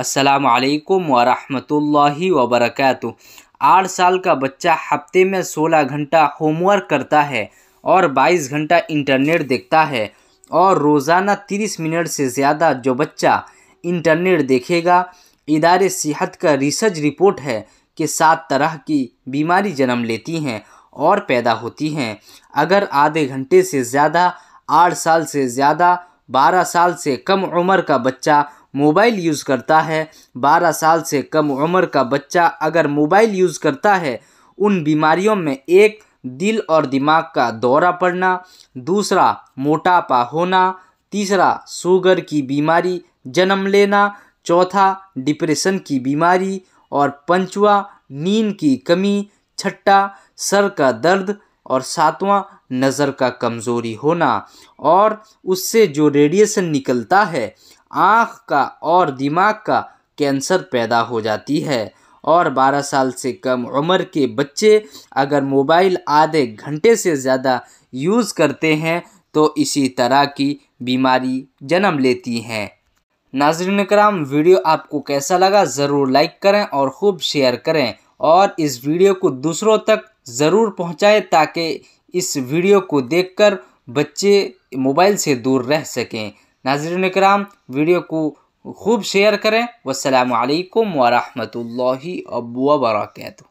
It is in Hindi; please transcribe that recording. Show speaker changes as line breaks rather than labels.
असलकम वरहमल वबरक आठ साल का बच्चा हफ्ते में सोलह घंटा होमवर्क करता है और बाईस घंटा इंटरनेट देखता है और रोज़ाना तीस मिनट से ज़्यादा जो बच्चा इंटरनेट देखेगा इदार सेहत का रिसर्च रिपोर्ट है कि सात तरह की बीमारी जन्म लेती हैं और पैदा होती हैं अगर आधे घंटे से ज़्यादा आठ साल से ज़्यादा बारह साल से कम उम्र का बच्चा मोबाइल यूज़ करता है बारह साल से कम उम्र का बच्चा अगर मोबाइल यूज़ करता है उन बीमारियों में एक दिल और दिमाग का दौरा पड़ना दूसरा मोटापा होना तीसरा शुगर की बीमारी जन्म लेना चौथा डिप्रेशन की बीमारी और पंचवा नींद की कमी छठा सर का दर्द और सातवां नज़र का कमज़ोरी होना और उससे जो रेडिएशन निकलता है आँख का और दिमाग का कैंसर पैदा हो जाती है और 12 साल से कम उम्र के बच्चे अगर मोबाइल आधे घंटे से ज़्यादा यूज़ करते हैं तो इसी तरह की बीमारी जन्म लेती हैं नाजरन कराम वीडियो आपको कैसा लगा ज़रूर लाइक करें और ख़ूब शेयर करें और इस वीडियो को दूसरों तक ज़रूर पहुँचाएँ ताकि इस वीडियो को देखकर बच्चे मोबाइल से दूर रह सकें नाजरन कराम वीडियो को खूब शेयर करें वालकम वरहमल वबरकू